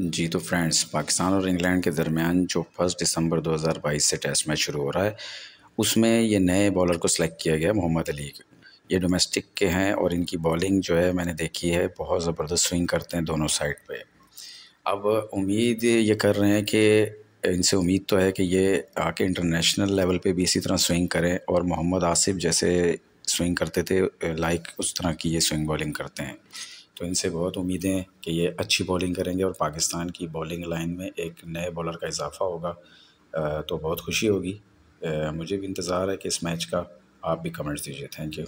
जी तो फ्रेंड्स पाकिस्तान और इंग्लैंड के दरमियान जो फर्स्ट दिसंबर 2022 से टेस्ट मैच शुरू हो रहा है उसमें ये नए बॉलर को सिलेक्ट किया गया मोहम्मद अली ये डोमेस्टिक के हैं और इनकी बॉलिंग जो है मैंने देखी है बहुत ज़बरदस्त स्विंग करते हैं दोनों साइड पे अब उम्मीद ये कर रहे हैं कि इनसे उम्मीद तो है कि ये आके इंटरनेशनल लेवल पर भी इसी तरह स्विंग करें और मोहम्मद आसिफ जैसे स्विंग करते थे लाइक उस तरह की ये स्विंग बॉलिंग करते हैं तो इनसे बहुत उम्मीदें हैं कि ये अच्छी बॉलिंग करेंगे और पाकिस्तान की बॉलिंग लाइन में एक नए बॉलर का इजाफा होगा तो बहुत खुशी होगी मुझे भी इंतज़ार है कि इस मैच का आप भी कमेंट्स दीजिए थैंक यू